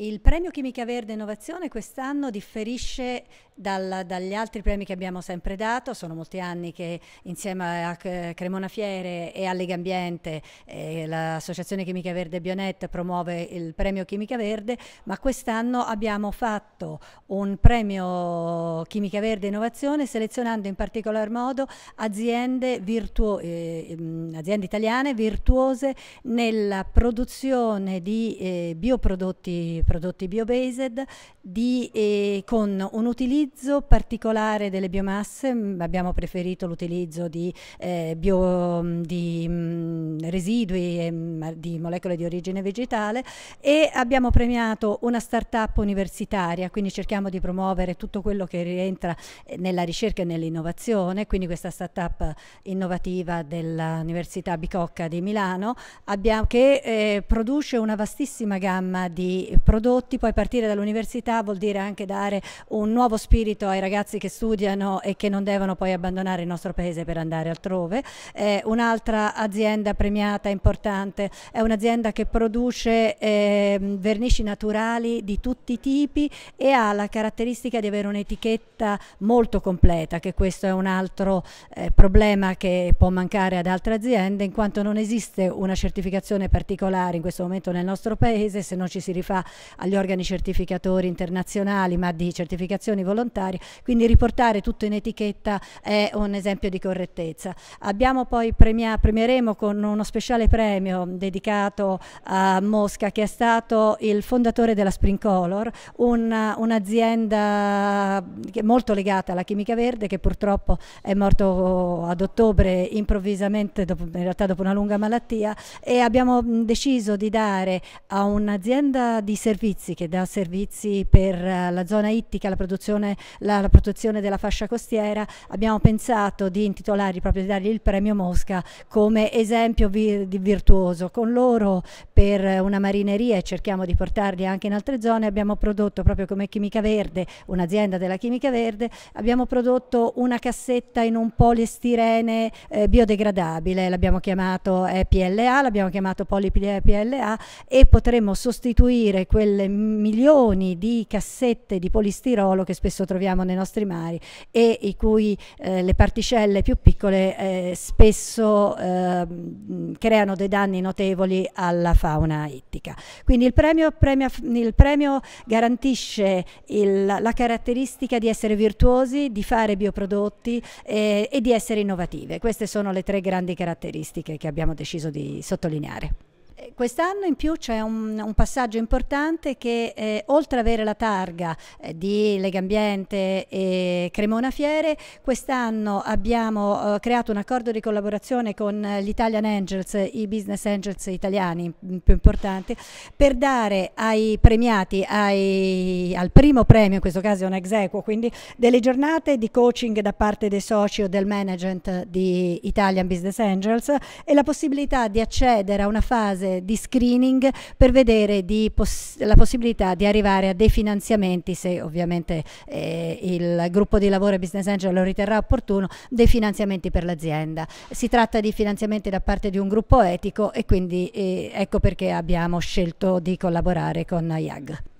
Il premio Chimica Verde Innovazione quest'anno differisce dal, dagli altri premi che abbiamo sempre dato, sono molti anni che insieme a Cremona Fiere e a Lega Ambiente eh, l'Associazione Chimica Verde Bionet promuove il premio Chimica Verde, ma quest'anno abbiamo fatto un premio Chimica Verde Innovazione selezionando in particolar modo aziende, virtuo, eh, ehm, aziende italiane virtuose nella produzione di eh, bioprodotti prodotti biobased based eh, con un utilizzo particolare delle biomasse, mm, abbiamo preferito l'utilizzo di, eh, bio, mm, di mh, mm, residui e, eh, di molecole di origine vegetale e abbiamo premiato una start-up universitaria, quindi cerchiamo di promuovere tutto quello che rientra eh, nella ricerca e nell'innovazione, quindi questa start-up innovativa dell'Università Bicocca di Milano, abbiamo, che eh, produce una vastissima gamma di prodotti prodotti, poi partire dall'università vuol dire anche dare un nuovo spirito ai ragazzi che studiano e che non devono poi abbandonare il nostro paese per andare altrove. Eh, un'altra azienda premiata importante è un'azienda che produce eh, vernici naturali di tutti i tipi e ha la caratteristica di avere un'etichetta molto completa, che questo è un altro eh, problema che può mancare ad altre aziende, in quanto non esiste una certificazione particolare in questo momento nel nostro paese, se non ci si rifà agli organi certificatori internazionali, ma di certificazioni volontarie, quindi riportare tutto in etichetta è un esempio di correttezza. Abbiamo poi premia, premieremo con uno speciale premio dedicato a Mosca che è stato il fondatore della Spring Color, un'azienda un molto legata alla chimica verde che purtroppo è morto ad ottobre improvvisamente, dopo, in realtà dopo una lunga malattia e abbiamo deciso di dare a un'azienda di servizio servizi che dà servizi per eh, la zona ittica, la, la, la, protezione della fascia costiera, abbiamo pensato di intitolare proprio di dargli il premio Mosca come esempio di virtuoso. Con loro per una marineria e cerchiamo di portarli anche in altre zone abbiamo prodotto proprio come Chimica Verde, un'azienda della Chimica Verde, abbiamo prodotto una cassetta in un poliestirene eh, biodegradabile, l'abbiamo chiamato eh, PLA, l'abbiamo chiamato polipile PLA e potremmo sostituire questo quelle milioni di cassette di polistirolo che spesso troviamo nei nostri mari e i cui eh, le particelle più piccole eh, spesso eh, creano dei danni notevoli alla fauna ittica. Quindi il premio, premia, il premio garantisce il, la caratteristica di essere virtuosi, di fare bioprodotti eh, e di essere innovative. Queste sono le tre grandi caratteristiche che abbiamo deciso di sottolineare. Quest'anno in più c'è un, un, passaggio importante che eh, oltre ad avere la targa eh, di Legambiente e Cremona Fiere, quest'anno abbiamo eh, creato un accordo di collaborazione con gli eh, Italian Angels, i business angels italiani mm, più importanti, per dare ai premiati, ai, al primo premio, in questo caso è un ex equo, quindi delle giornate di coaching da parte dei soci o del management di Italian Business Angels e la possibilità di accedere a una fase di di screening per vedere poss la possibilità di arrivare a dei finanziamenti se ovviamente eh, il gruppo di lavoro e Business Angel lo riterrà opportuno, dei finanziamenti per l'azienda. Si tratta di finanziamenti da parte di un gruppo etico e quindi eh, ecco perché abbiamo scelto di collaborare con IAG.